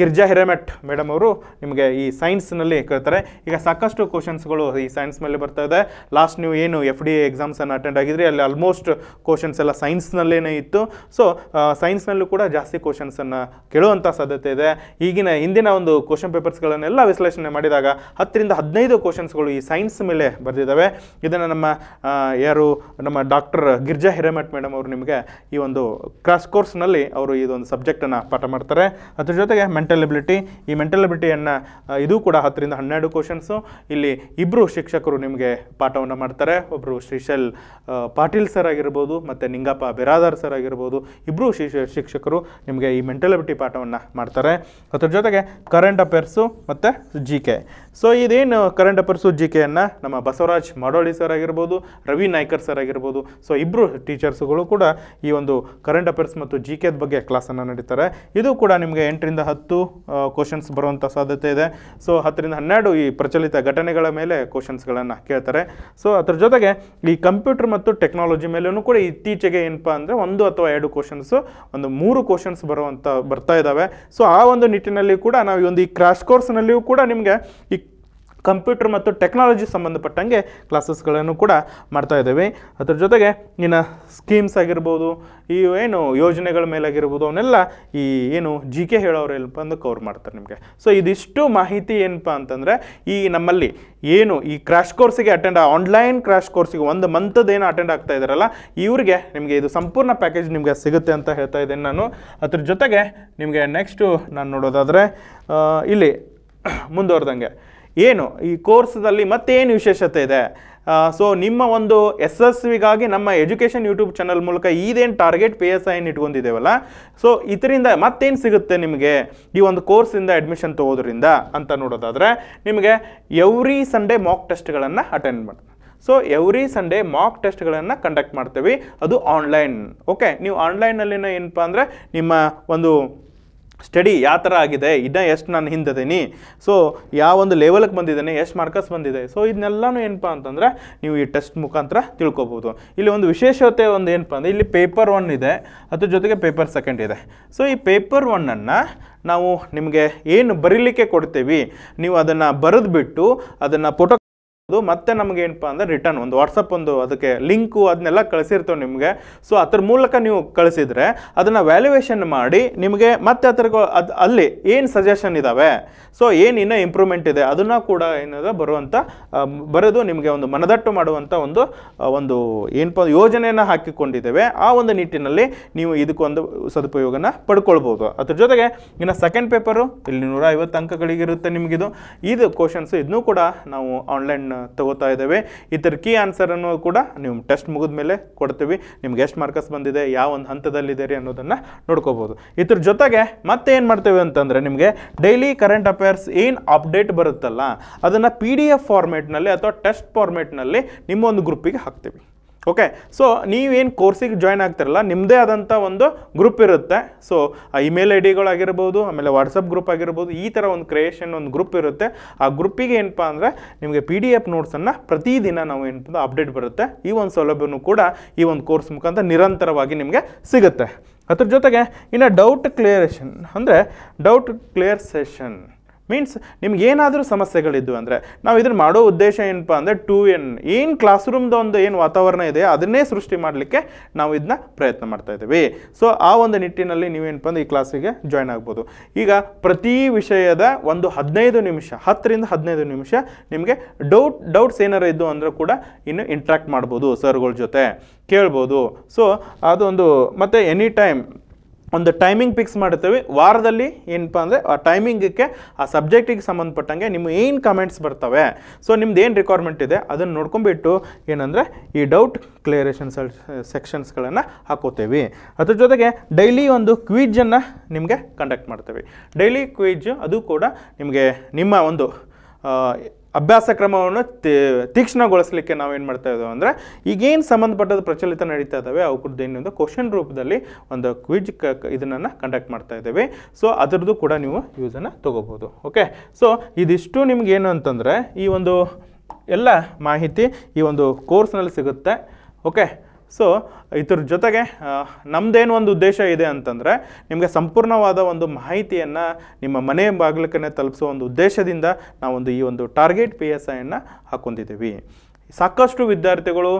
Girija Hiremath madam ಅವರು ನಿಮಗೆ ಈ ಸೈನ್ಸ್ನಲ್ಲಿ ಕೇಳ್ತಾರೆ ಈಗ ಸಾಕಷ್ಟು ಕ್ವಶನ್ಸ್ಗಳು ಈ ಸೈನ್ಸ್ ಮೇಲೆ ಬರ್ತಾ ಇದೆ ಲಾಸ್ಟ್ ನೀವು ಏನು ಎಫ್ ಡಿ ಎಕ್ಸಾಮ್ಸನ್ನು ಅಟೆಂಡ್ ಆಗಿದ್ರಿ ಅಲ್ಲಿ ಆಲ್ಮೋಸ್ಟ್ ಕ್ವಶನ್ಸ್ ಎಲ್ಲ ಸೈನ್ಸ್ನಲ್ಲೇ ಇತ್ತು ಸೊ ಸೈನ್ಸ್ನಲ್ಲೂ ಕೂಡ ಜಾಸ್ತಿ ಕ್ವಶನ್ಸನ್ನು ಕೇಳುವಂಥ ಸಾಧ್ಯತೆ ಇದೆ ಈಗಿನ ಹಿಂದಿನ ಒಂದು ಕ್ವಶನ್ ಪೇಪರ್ಸ್ಗಳನ್ನೆಲ್ಲ ವಿಶ್ಲೇಷಣೆ ಮಾಡಿದಾಗ ಹತ್ತರಿಂದ ಹದಿನೈದು ಕ್ವಶನ್ಸ್ಗಳು ಈ ಸೈನ್ಸ್ ಮೇಲೆ ಬರೆದಿದ್ದಾವೆ ಇದನ್ನು ನಮ್ಮ ಯಾರು ನಮ್ಮ ಡಾಕ್ಟರ್ ಗಿರ್ಜಾ ಹಿರೇಮಠ್ ಮೇಡಮ್ ಅವರು ನಿಮಗೆ ಈ ಒಂದು ಕ್ರಾಸ್ ಕೋರ್ಸ್ನಲ್ಲಿ ಅವರು ಇದೊಂದು ಸಬ್ಜೆಕ್ಟನ್ನು ಪಾಠ ಮಾಡ್ತಾರೆ ಅದ್ರ ಜೊತೆಗೆ ಮೆಂಟಲಿಬಿಲಿಟಿ ಈ ಮೆಂಟಲಿಬಿಲಿಟಿಯನ್ನು ಎಬಿಲಿಟಿಯನ್ನು ಇದು ಕೂಡ ಹತ್ತರಿಂದ ಹನ್ನೆರಡು ಕ್ವಶನ್ಸು ಇಲ್ಲಿ ಇಬ್ಬರು ಶಿಕ್ಷಕರು ನಿಮಗೆ ಪಾಠವನ್ನು ಮಾಡ್ತಾರೆ ಒಬ್ಬರು ಶ್ರೀಶೈಲ್ ಪಾಟೀಲ್ ಸರ್ ಆಗಿರ್ಬೋದು ಮತ್ತು ನಿಂಗಪ್ಪ ಬಿರಾದಾರ್ ಸರ್ ಆಗಿರ್ಬೋದು ಇಬ್ಬರು ಶಿಕ್ಷಕರು ನಿಮಗೆ ಈ ಮೆಂಟಲ್ ಪಾಠವನ್ನು ಮಾಡ್ತಾರೆ ಅದ್ರ ಜೊತೆಗೆ ಕರೆಂಟ್ ಅಫೇರ್ಸು ಮತ್ತು ಜಿ ಕೆ ಸೊ ಇದೇನು ಕರೆಂಟ್ ಅಫೇರ್ಸ್ ಜಿ ಅನ್ನು ನಮ್ಮ ಬಸವರಾಜ್ ಮಾಡೋಳಿ ಸರ್ ಆಗಿರ್ಬೋದು ರವಿ ನಾಯ್ಕರ್ ಸರ್ ಆಗಿರ್ಬೋದು ಸೊ ಇಬ್ಬರು ಟೀಚರ್ಸ್ಗಳು ಕೂಡ ಈ ಒಂದು ಕರೆಂಟ್ ಅಫೇರ್ಸ್ ಮತ್ತು ಜಿ ಕೆದ ಬಗ್ಗೆ ಕ್ಲಾಸನ್ನು ನಡೀತಾರೆ ಇದು ಕೂಡ ನಿಮಗೆ ಎಂಟರಿಂದ ಹತ್ತು ಕ್ವಶನ್ಸ್ ಬರುವಂಥ ಸಾಧ್ಯತೆ ಇದೆ ಸೊ ಹತ್ತರಿಂದ ಹನ್ನೆರಡು ಈ ಪ್ರಚಲಿತ ಘಟನೆಗಳ ಮೇಲೆ ಕ್ವಶನ್ಸ್ಗಳನ್ನು ಕೇಳ್ತಾರೆ ಸೊ ಅದ್ರ ಜೊತೆಗೆ ಈ ಕಂಪ್ಯೂಟರ್ ಮತ್ತು ಟೆಕ್ನಾಲಜಿ ಮೇಲೂ ಕೂಡ ಇತ್ತೀಚೆಗೆ ಏನಪ್ಪ ಅಂದರೆ ಒಂದು ಅಥವಾ ಎರಡು ಕ್ವಶನ್ಸು ಒಂದು ಮೂರು ಕ್ವಶನ್ಸ್ ಬರುವಂಥ ಬರ್ತಾ ಇದ್ದಾವೆ ಸೊ ಆ ಒಂದು ನಿಟ್ಟಿನಲ್ಲಿ ಕೂಡ ನಾವು ಈ ಒಂದು ಈ ಕ್ರಾಶ್ ಕೋರ್ಸ್ನಲ್ಲಿಯೂ ಕೂಡ ನಿಮಗೆ ಈ ಕಂಪ್ಯೂಟರ್ ಮತ್ತು ಟೆಕ್ನಾಲಜಿ ಸಂಬಂಧಪಟ್ಟಂಗೆ ಕ್ಲಾಸಸ್ಗಳನ್ನು ಕೂಡ ಮಾಡ್ತಾ ಇದ್ದೇವೆ ಅದ್ರ ಜೊತೆಗೆ ಇನ್ನು ಸ್ಕೀಮ್ಸ್ ಆಗಿರ್ಬೋದು ಈ ಏನು ಯೋಜನೆಗಳ ಮೇಲಾಗಿರ್ಬೋದು ಅವನ್ನೆಲ್ಲ ಈ ಏನು ಜಿ ಕೆ ಹೇಳೋರು ಏನಪ್ಪ ಅಂದು ಕವರ್ ಮಾಡ್ತಾರೆ ನಿಮಗೆ ಸೊ ಇದಿಷ್ಟು ಮಾಹಿತಿ ಏನಪ್ಪ ಅಂತಂದರೆ ಈ ನಮ್ಮಲ್ಲಿ ಏನು ಈ ಕ್ರ್ಯಾಶ್ ಕೋರ್ಸಿಗೆ ಅಟೆಂಡ್ ಆನ್ಲೈನ್ ಕ್ರ್ಯಾಶ್ ಕೋರ್ಸಿಗೆ ಒಂದು ಮಂತದ್ದು ಏನು ಅಟೆಂಡ್ ಆಗ್ತಾ ಇದ್ದಾರಲ್ಲ ಇವರಿಗೆ ನಿಮಗೆ ಇದು ಸಂಪೂರ್ಣ ಪ್ಯಾಕೇಜ್ ನಿಮಗೆ ಸಿಗುತ್ತೆ ಅಂತ ಹೇಳ್ತಾ ಇದ್ದೇನೆ ನಾನು ಅದ್ರ ಜೊತೆಗೆ ನಿಮಗೆ ನೆಕ್ಸ್ಟು ನಾನು ನೋಡೋದಾದರೆ ಇಲ್ಲಿ ಮುಂದುವರೆದಂಗೆ ಏನು ಈ ಕೋರ್ಸ್ದಲ್ಲಿ ಮತ್ತೇನು ವಿಶೇಷತೆ ಇದೆ ಸೊ ನಿಮ್ಮ ಒಂದು ಎಸ್ ಎಸ್ ವಿಗಾಗಿ ನಮ್ಮ ಎಜುಕೇಷನ್ ಯೂಟ್ಯೂಬ್ ಚಾನಲ್ ಮೂಲಕ ಇದೇನು ಟಾರ್ಗೆಟ್ ಪಿ ಎಸ್ ಐನ್ ಇಟ್ಕೊಂಡಿದ್ದೇವಲ್ಲ ಸೊ ಇದರಿಂದ ಮತ್ತೇನು ಸಿಗುತ್ತೆ ನಿಮಗೆ ಈ ಒಂದು ಕೋರ್ಸಿಂದ ಅಡ್ಮಿಷನ್ ತೊಗೋದ್ರಿಂದ ಅಂತ ನೋಡೋದಾದರೆ ನಿಮಗೆ ಎವ್ರಿ ಸಂಡೇ ಮಾಕ್ ಟೆಸ್ಟ್ಗಳನ್ನು ಅಟೆಂಡ್ ಮಾಡ್ತಾರೆ ಸೊ ಎವ್ರಿ ಸಂಡೇ ಮಾಕ್ ಟೆಸ್ಟ್ಗಳನ್ನು ಕಂಡಕ್ಟ್ ಮಾಡ್ತೀವಿ ಅದು ಆನ್ಲೈನ್ ಓಕೆ ನೀವು ಆನ್ಲೈನಲ್ಲಿನ ಏನಪ್ಪ ಅಂದರೆ ನಿಮ್ಮ ಒಂದು ಸ್ಟಡಿ ಯಾವ ಥರ ಆಗಿದೆ ಇದನ್ನ ಎಷ್ಟು ನಾನು ಹಿಂದಿದ್ದೀನಿ ಸೊ ಯಾವ ಒಂದು ಲೆವೆಲ್ಗೆ ಬಂದಿದ್ದೇನೆ ಎಷ್ಟು ಮಾರ್ಕಸ್ ಬಂದಿದೆ ಸೊ ಇದನ್ನೆಲ್ಲನೂ ಏನಪ್ಪ ಅಂತಂದರೆ ನೀವು ಈ ಟೆಸ್ಟ್ ಮುಖಾಂತರ ತಿಳ್ಕೊಬೋದು ಇಲ್ಲಿ ಒಂದು ವಿಶೇಷತೆ ಒಂದು ಏನಪ್ಪ ಅಂದರೆ ಇಲ್ಲಿ ಪೇಪರ್ ಒನ್ ಇದೆ ಅದ್ರ ಜೊತೆಗೆ ಪೇಪರ್ ಸೆಕೆಂಡ್ ಇದೆ ಸೊ ಈ ಪೇಪರ್ ಒನ್ನನ್ನು ನಾವು ನಿಮಗೆ ಏನು ಬರೀಲಿಕ್ಕೆ ಕೊಡ್ತೀವಿ ನೀವು ಅದನ್ನು ಬಿಟ್ಟು ಅದನ್ನು ಫೋಟೋ ಅದು ಮತ್ತೆ ನಮ್ಗೆ ಏನಪ್ಪ ಅಂದ್ರೆ ರಿಟರ್ನ್ ಒಂದು ವಾಟ್ಸಪ್ ಒಂದು ಅದಕ್ಕೆ ಲಿಂಕು ಅದನ್ನೆಲ್ಲ ಕಳಿಸಿರ್ತೇವೆ ನಿಮಗೆ ಸೊ ಅದ್ರ ಮೂಲಕ ನೀವು ಕಳಿಸಿದರೆ ಅದನ್ನು ವ್ಯಾಲ್ಯೂಯೇಷನ್ ಮಾಡಿ ನಿಮಗೆ ಮತ್ತೆ ಅದ್ರ ಅದು ಅಲ್ಲಿ ಏನು ಸಜೆಷನ್ ಇದಾವೆ ಸೊ ಏನು ಇನ್ನೂ ಇಂಪ್ರೂವ್ಮೆಂಟ್ ಇದೆ ಅದನ್ನು ಕೂಡ ಏನಿದೆ ಬರುವಂಥ ಬರೆದು ನಿಮಗೆ ಒಂದು ಮನದಟ್ಟು ಮಾಡುವಂಥ ಒಂದು ಒಂದು ಏನಪ್ಪ ಯೋಜನೆಯನ್ನು ಹಾಕಿಕೊಂಡಿದ್ದೇವೆ ಆ ಒಂದು ನಿಟ್ಟಿನಲ್ಲಿ ನೀವು ಇದಕ್ಕೊಂದು ಸದುಪಯೋಗನ ಪಡ್ಕೊಳ್ಬೋದು ಅದ್ರ ಜೊತೆಗೆ ಇನ್ನು ಸೆಕೆಂಡ್ ಪೇಪರು ಇಲ್ಲಿ ನೂರ ಐವತ್ತು ಅಂಕಗಳಿಗಿರುತ್ತೆ ನಿಮಗಿದು ಇದು ಕ್ವಶನ್ಸು ಇದನ್ನೂ ಕೂಡ ನಾವು ಆನ್ಲೈನ್ ತಗೋತಾ ಇದ್ದೇವೆ ಇದರ ಕೀ ಆನ್ಸರ್ ಅನ್ನೋದು ಕೂಡ ನೀವು ಟೆಸ್ಟ್ ಮುಗಿದ ಮೇಲೆ ಕೊಡ್ತೀವಿ ನಿಮ್ಗೆ ಎಷ್ಟು ಮಾರ್ಕಸ್ ಬಂದಿದೆ ಯಾವ ಒಂದು ಹಂತದಲ್ಲಿದ್ದೀರಿ ಅನ್ನೋದನ್ನು ನೋಡ್ಕೋಬೋದು ಇದ್ರ ಜೊತೆಗೆ ಮತ್ತೆ ಏನು ಮಾಡ್ತೇವೆ ಅಂತಂದರೆ ನಿಮಗೆ ಡೈಲಿ ಕರೆಂಟ್ ಅಫೇರ್ಸ್ ಏನು ಅಪ್ಡೇಟ್ ಬರುತ್ತಲ್ಲ ಅದನ್ನು ಪಿ ಡಿ ಎಫ್ ಫಾರ್ಮೇಟ್ನಲ್ಲಿ ಅಥವಾ ಟೆಸ್ಟ್ ಫಾರ್ಮೇಟ್ನಲ್ಲಿ ನಿಮ್ಮೊಂದು ಗ್ರೂಪಿಗೆ ಹಾಕ್ತೀವಿ ಓಕೆ ಸೊ ನೀವೇನು ಕೋರ್ಸಿಗೆ ಜಾಯ್ನ್ ಆಗ್ತಿರಲ್ಲ ನಿಮ್ಮದೇ ಆದಂಥ ಒಂದು ಗ್ರೂಪ್ ಇರುತ್ತೆ ಸೊ ಇಮೇಲ್ ಐ ಡಿಗಳಾಗಿರ್ಬೋದು ಆಮೇಲೆ ವಾಟ್ಸಪ್ ಗ್ರೂಪ್ ಆಗಿರ್ಬೋದು ಈ ಥರ ಒಂದು ಕ್ರಿಯೇಷನ್ ಒಂದು ಗ್ರೂಪ್ ಇರುತ್ತೆ ಆ ಗ್ರೂಪಿಗೆ ಏನಪ್ಪ ಅಂದರೆ ನಿಮಗೆ ಪಿ ಡಿ ಎಫ್ ನೋಟ್ಸನ್ನು ಪ್ರತಿದಿನ ನಾವು ಏನಪ್ಪ ಅಪ್ಡೇಟ್ ಬರುತ್ತೆ ಈ ಒಂದು ಸೌಲಭ್ಯನೂ ಕೂಡ ಈ ಒಂದು ಕೋರ್ಸ್ ಮುಖಾಂತರ ನಿರಂತರವಾಗಿ ನಿಮಗೆ ಸಿಗುತ್ತೆ ಅದ್ರ ಜೊತೆಗೆ ಇನ್ನು ಡೌಟ್ ಕ್ಲಿಯರೇಷನ್ ಅಂದರೆ ಡೌಟ್ ಕ್ಲಿಯರ್ ಸೆಷನ್ ಮೀನ್ಸ್ ಏನಾದರೂ ಸಮಸ್ಯೆಗಳಿದ್ದು ಅಂದರೆ ನಾವು ಇದನ್ನು ಮಾಡೋ ಉದ್ದೇಶ ಏನಪ್ಪ ಅಂದರೆ ಟೂ ಎನ್ ಏನು ಕ್ಲಾಸ್ ರೂಮ್ದು ಒಂದು ಏನು ವಾತಾವರಣ ಇದೆ ಅದನ್ನೇ ಸೃಷ್ಟಿ ಮಾಡಲಿಕ್ಕೆ ನಾವು ಇದನ್ನ ಪ್ರಯತ್ನ ಮಾಡ್ತಾ ಇದ್ದೀವಿ ಸೊ ಆ ಒಂದು ನಿಟ್ಟಿನಲ್ಲಿ ನೀವೇನಪ್ಪ ಅಂದರೆ ಈ ಕ್ಲಾಸಿಗೆ ಜಾಯ್ನ್ ಆಗ್ಬೋದು ಈಗ ಪ್ರತಿ ವಿಷಯದ ಒಂದು ಹದಿನೈದು ನಿಮಿಷ ಹತ್ತರಿಂದ ಹದಿನೈದು ನಿಮಿಷ ನಿಮಗೆ ಡೌಟ್ ಡೌಟ್ಸ್ ಏನಾರು ಇದ್ದು ಅಂದರೂ ಕೂಡ ಇನ್ನು ಇಂಟ್ರ್ಯಾಕ್ಟ್ ಮಾಡ್ಬೋದು ಸರ್ಗಳ ಜೊತೆ ಕೇಳ್ಬೋದು ಸೊ ಅದೊಂದು ಮತ್ತು ಎನಿ ಟೈಮ್ ಒಂದು ಟೈಮಿಂಗ್ ಫಿಕ್ಸ್ ಮಾಡಿರ್ತೀವಿ ವಾರದಲ್ಲಿ ಏನಪ್ಪ ಅಂದರೆ ಆ ಟೈಮಿಂಗಕ್ಕೆ ಆ ಸಬ್ಜೆಕ್ಟಿಗೆ ಸಂಬಂಧಪಟ್ಟಂಗೆ ನಿಮ್ಮ ಏನು ಕಮೆಂಟ್ಸ್ ಬರ್ತವೆ ಸೊ ನಿಮ್ದು ಏನು ರಿಕ್ವೈರ್ಮೆಂಟ್ ಇದೆ ಅದನ್ನು ನೋಡ್ಕೊಂಬಿಟ್ಟು ಏನಂದರೆ ಈ ಡೌಟ್ ಕ್ಲಿಯರೇಷನ್ ಸೆಕ್ಷನ್ಸ್ಗಳನ್ನು ಹಾಕೋತೇವೆ ಅದ್ರ ಜೊತೆಗೆ ಡೈಲಿ ಒಂದು ಕ್ವಿಜನ್ನು ನಿಮಗೆ ಕಂಡಕ್ಟ್ ಮಾಡ್ತೇವೆ ಡೈಲಿ ಕ್ವಿಜ್ ಅದು ಕೂಡ ನಿಮಗೆ ನಿಮ್ಮ ಒಂದು ಅಭ್ಯಾಸ ಕ್ರಮವನ್ನು ತೀಕ್ಷ್ಣಗೊಳಿಸಲಿಕ್ಕೆ ನಾವೇನು ಮಾಡ್ತಾ ಇದ್ದೇವೆ ಅಂದರೆ ಈಗೇನು ಸಂಬಂಧಪಟ್ಟದ ಪ್ರಚಲಿತ ನಡೀತಾ ಇದ್ದಾವೆ ಕುರಿತು ಏನೊಂದು ಕ್ವಶನ್ ರೂಪದಲ್ಲಿ ಒಂದು ಕ್ವಿಜ್ ಕ ಇದನ್ನು ಕಂಡಕ್ಟ್ ಮಾಡ್ತಾ ಇದ್ದೇವೆ ಸೊ ಅದರದ್ದು ಕೂಡ ನೀವು ಯೂಸನ್ನು ತೊಗೋಬೋದು ಓಕೆ ಸೊ ಇದಿಷ್ಟು ನಿಮಗೇನು ಅಂತಂದರೆ ಈ ಒಂದು ಎಲ್ಲ ಮಾಹಿತಿ ಈ ಒಂದು ಕೋರ್ಸ್ನಲ್ಲಿ ಸಿಗುತ್ತೆ ಓಕೆ ಸೊ ಇದ್ರ ಜೊತೆಗೆ ನಮ್ಮದೇನು ಒಂದು ಉದ್ದೇಶ ಇದೆ ಅಂತಂದರೆ ನಿಮಗೆ ಸಂಪೂರ್ಣವಾದ ಒಂದು ಮಾಹಿತಿಯನ್ನು ನಿಮ್ಮ ಮನೆ ಬಾಗಿಲಕ್ಕನೇ ತಲುಪಿಸೋ ಒಂದು ಉದ್ದೇಶದಿಂದ ನಾವೊಂದು ಈ ಒಂದು ಟಾರ್ಗೆಟ್ ಪಿ ಎಸ್ ಐಯನ್ನು ಹಾಕೊಂಡಿದ್ದೀವಿ ಸಾಕಷ್ಟು ವಿದ್ಯಾರ್ಥಿಗಳು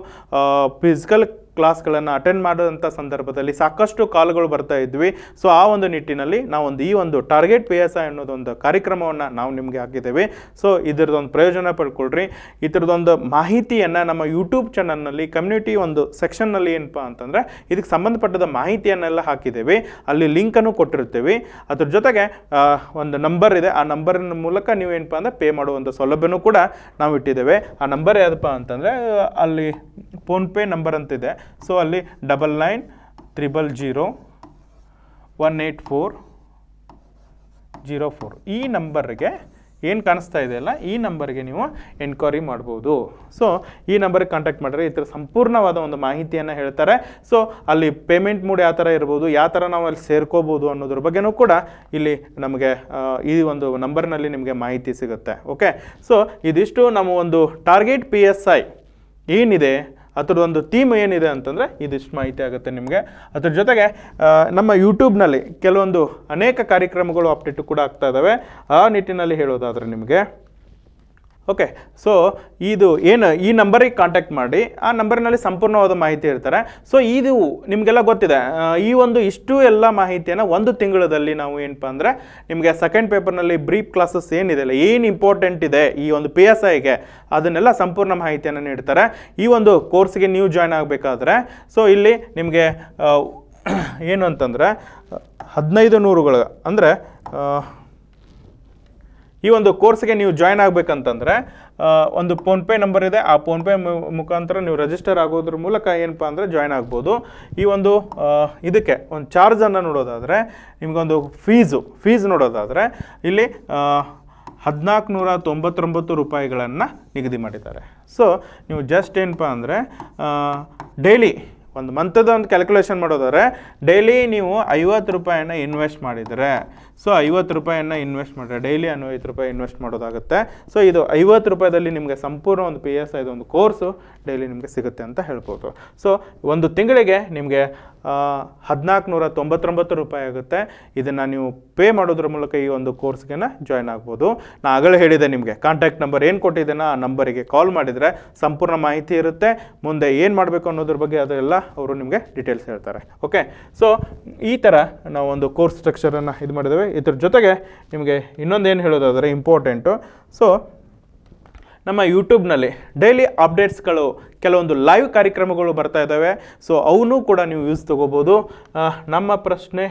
ಫಿಸಿಕಲ್ ಕ್ಲಾಸ್ಗಳನ್ನು ಅಟೆಂಡ್ ಮಾಡೋಂಥ ಸಂದರ್ಭದಲ್ಲಿ ಸಾಕಷ್ಟು ಕಾಲ್ಗಳು ಬರ್ತಾ ಇದ್ವಿ ಸೊ ಆ ಒಂದು ನಿಟ್ಟಿನಲ್ಲಿ ನಾವೊಂದು ಈ ಒಂದು ಟಾರ್ಗೆಟ್ ಪಿ ಎಸ್ ಐ ಅನ್ನೋದೊಂದು ಕಾರ್ಯಕ್ರಮವನ್ನು ನಾವು ನಿಮಗೆ ಹಾಕಿದ್ದೇವೆ ಸೊ ಇದರದೊಂದು ಪ್ರಯೋಜನ ಪಡ್ಕೊಳ್ರಿ ಇದರದೊಂದು ಮಾಹಿತಿಯನ್ನು ನಮ್ಮ ಯೂಟ್ಯೂಬ್ ಚಾನಲ್ನಲ್ಲಿ ಕಮ್ಯುನಿಟಿ ಒಂದು ಸೆಕ್ಷನ್ನಲ್ಲಿ ಏನಪ್ಪ ಅಂತಂದರೆ ಇದಕ್ಕೆ ಸಂಬಂಧಪಟ್ಟದ ಮಾಹಿತಿಯನ್ನೆಲ್ಲ ಹಾಕಿದ್ದೇವೆ ಅಲ್ಲಿ ಲಿಂಕನ್ನು ಕೊಟ್ಟಿರ್ತೇವೆ ಅದ್ರ ಜೊತೆಗೆ ಒಂದು ನಂಬರ್ ಇದೆ ಆ ನಂಬರಿನ ಮೂಲಕ ನೀವು ಏನಪ್ಪ ಅಂದರೆ ಪೇ ಮಾಡುವಂಥ ಸೌಲಭ್ಯನೂ ಕೂಡ ನಾವು ಇಟ್ಟಿದ್ದೇವೆ ಆ ನಂಬರ್ ಯಾವುದಪ್ಪ ಅಂತಂದರೆ ಅಲ್ಲಿ ಫೋನ್ಪೇ ನಂಬರ್ ಅಂತಿದೆ ಸೊ ಅಲ್ಲಿ double nine triple zero one eight four zero four ಈ ನಂಬರ್ಗೆ ಏನು ಕಾಣಿಸ್ತಾ ಇದೆಯಲ್ಲ ಈ ನಂಬರ್ಗೆ ನೀವು ಎನ್ಕ್ವೈರಿ ಮಾಡ್ಬೋದು ಸೊ ಈ ನಂಬರ್ಗೆ ಕಾಂಟ್ಯಾಕ್ಟ್ ಮಾಡಿದ್ರೆ ಈ ಥರ ಸಂಪೂರ್ಣವಾದ ಒಂದು ಮಾಹಿತಿಯನ್ನು ಹೇಳ್ತಾರೆ ಸೊ ಅಲ್ಲಿ ಪೇಮೆಂಟ್ ಮೂಡ್ ಯಾವ ಥರ ಇರ್ಬೋದು ಯಾವ ಥರ ನಾವು ಅಲ್ಲಿ ಸೇರ್ಕೋಬೋದು ಅನ್ನೋದ್ರ ಬಗ್ಗೆನೂ ಕೂಡ ಇಲ್ಲಿ ನಮಗೆ ಈ ಒಂದು ನಂಬರ್ನಲ್ಲಿ ನಿಮಗೆ ಮಾಹಿತಿ ಸಿಗುತ್ತೆ ಓಕೆ ಸೊ ಇದಿಷ್ಟು ನಮ್ಮ ಒಂದು ಟಾರ್ಗೆಟ್ ಪಿ ಎಸ್ ಐ ಏನಿದೆ ಅದರದೊಂದು ಥೀಮ್ ಏನಿದೆ ಅಂತಂದರೆ ಇದಿಷ್ಟು ಮಾಹಿತಿ ಆಗುತ್ತೆ ನಿಮಗೆ ಅದ್ರ ಜೊತೆಗೆ ನಮ್ಮ ಯೂಟ್ಯೂಬ್ನಲ್ಲಿ ಕೆಲವೊಂದು ಅನೇಕ ಕಾರ್ಯಕ್ರಮಗಳು ಅಪ್ಡೇಟು ಕೂಡ ಆಗ್ತಾ ಇದ್ದಾವೆ ಆ ನಿಟ್ಟಿನಲ್ಲಿ ಹೇಳೋದಾದರೆ ನಿಮಗೆ ಓಕೆ ಸೊ ಇದು ಏನು ಈ ನಂಬರಿಗೆ ಕಾಂಟ್ಯಾಕ್ಟ್ ಮಾಡಿ ಆ ನಂಬರ್ನಲ್ಲಿ ಸಂಪೂರ್ಣವಾದ ಮಾಹಿತಿ ಇರ್ತಾರೆ ಸೊ ಇದು ನಿಮಗೆಲ್ಲ ಗೊತ್ತಿದೆ ಈ ಒಂದು ಇಷ್ಟು ಎಲ್ಲ ಮಾಹಿತಿಯನ್ನು ಒಂದು ತಿಂಗಳಲ್ಲಿ ನಾವು ಏನಪ್ಪ ಅಂದರೆ ನಿಮಗೆ ಸೆಕೆಂಡ್ ಪೇಪರ್ನಲ್ಲಿ ಬ್ರೀಫ್ ಕ್ಲಾಸಸ್ ಏನಿದೆಯಲ್ಲ ಏನು ಇಂಪಾರ್ಟೆಂಟ್ ಇದೆ ಈ ಒಂದು ಪಿ ಎಸ್ ಐಗೆ ಅದನ್ನೆಲ್ಲ ಸಂಪೂರ್ಣ ಮಾಹಿತಿಯನ್ನು ನೀಡ್ತಾರೆ ಈ ಒಂದು ಕೋರ್ಸ್ಗೆ ನೀವು ಜಾಯ್ನ್ ಆಗಬೇಕಾದ್ರೆ ಸೊ ಇಲ್ಲಿ ನಿಮಗೆ ಏನು ಅಂತಂದರೆ ಹದಿನೈದು ನೂರುಗಳ ಅಂದರೆ ಈ ಒಂದು ಕೋರ್ಸ್ಗೆ ನೀವು ಜಾಯ್ನ್ ಆಗಬೇಕಂತಂದರೆ ಒಂದು ಫೋನ್ಪೇ ನಂಬರ್ ಇದೆ ಆ ಫೋನ್ಪೇ ಮುಖಾಂತರ ನೀವು ರಿಜಿಸ್ಟರ್ ಆಗೋದ್ರ ಮೂಲಕ ಏನಪ್ಪ ಅಂದರೆ ಜಾಯ್ನ್ ಆಗ್ಬೋದು ಈ ಒಂದು ಇದಕ್ಕೆ ಒಂದು ಚಾರ್ಜನ್ನು ನೋಡೋದಾದರೆ ನಿಮಗೊಂದು ಫೀಸು ಫೀಸ್ ನೋಡೋದಾದರೆ ಇಲ್ಲಿ ಹದಿನಾಲ್ಕು ನೂರ ತೊಂಬತ್ತೊಂಬತ್ತು ರೂಪಾಯಿಗಳನ್ನು ನಿಗದಿ ಮಾಡಿದ್ದಾರೆ ಸೊ ನೀವು ಜಸ್ಟ್ ಏನಪ್ಪ ಅಂದರೆ ಡೈಲಿ ಒಂದು ಮಂತದ ಒಂದು ಕ್ಯಾಲ್ಕುಲೇಷನ್ ಮಾಡೋದಾದರೆ ಡೈಲಿ ನೀವು ಐವತ್ತು ರೂಪಾಯಿಯನ್ನು ಇನ್ವೆಸ್ಟ್ ಮಾಡಿದರೆ ಸೊ ಐವತ್ತು ರೂಪಾಯಿಯನ್ನು ಇನ್ವೆಸ್ಟ್ ಮಾಡಿದ್ರೆ ಡೈಲಿ ಐವತ್ತು ರೂಪಾಯಿ ಇನ್ವೆಸ್ಟ್ ಮಾಡೋದಾಗುತ್ತೆ ಸೊ ಇದು ಐವತ್ತು ರೂಪಾಯಿದಲ್ಲಿ ನಿಮಗೆ ಸಂಪೂರ್ಣ ಒಂದು ಪಿ ಎಸ್ ಐದು ಒಂದು ಕೋರ್ಸು ಡೈಲಿ ನಿಮಗೆ ಸಿಗುತ್ತೆ ಅಂತ ಹೇಳ್ಬೋದು ಸೊ ಒಂದು ತಿಂಗಳಿಗೆ ನಿಮಗೆ ಹದಿನಾಲ್ಕು ನೂರ ತೊಂಬತ್ತೊಂಬತ್ತು ರೂಪಾಯಿ ಆಗುತ್ತೆ ಇದನ್ನು ನೀವು ಪೇ ಮಾಡೋದ್ರ ಮೂಲಕ ಈ ಒಂದು ಕೋರ್ಸ್ಗೆನ ಜಾಯ್ನ್ ಆಗ್ಬೋದು ನಾನು ಆಗಲೇ ಹೇಳಿದೆ ನಿಮಗೆ ಕಾಂಟ್ಯಾಕ್ಟ್ ನಂಬರ್ ಏನು ಕೊಟ್ಟಿದ್ದೇನೆ ಆ ನಂಬರಿಗೆ ಕಾಲ್ ಮಾಡಿದರೆ ಸಂಪೂರ್ಣ ಮಾಹಿತಿ ಇರುತ್ತೆ ಮುಂದೆ ಏನು ಮಾಡಬೇಕು ಅನ್ನೋದ್ರ ಬಗ್ಗೆ ಅದೆಲ್ಲ ಅವರು ನಿಮಗೆ ಡೀಟೇಲ್ಸ್ ಹೇಳ್ತಾರೆ ಓಕೆ ಸೊ ಈ ಥರ ನಾವು ಒಂದು ಕೋರ್ಸ್ ಸ್ಟ್ರಕ್ಚರನ್ನು ಇದು ಮಾಡಿದ್ದೇವೆ ಇದ್ರ ಜೊತೆಗೆ ನಿಮಗೆ ಇನ್ನೊಂದೇನು ಹೇಳೋದಾದರೆ ಇಂಪಾರ್ಟೆಂಟು ಸೊ ನಮ್ಮ ಯೂಟ್ಯೂಬ್ನಲ್ಲಿ ಡೈಲಿ ಅಪ್ಡೇಟ್ಸ್ಗಳು ಕೆಲವೊಂದು ಲೈವ್ ಕಾರ್ಯಕ್ರಮಗಳು ಬರ್ತಾ ಇದ್ದಾವೆ ಸೊ ಅವನ್ನೂ ಕೂಡ ನೀವು ಯೂಸ್ ತೊಗೋಬೋದು ನಮ್ಮ ಪ್ರಶ್ನೆ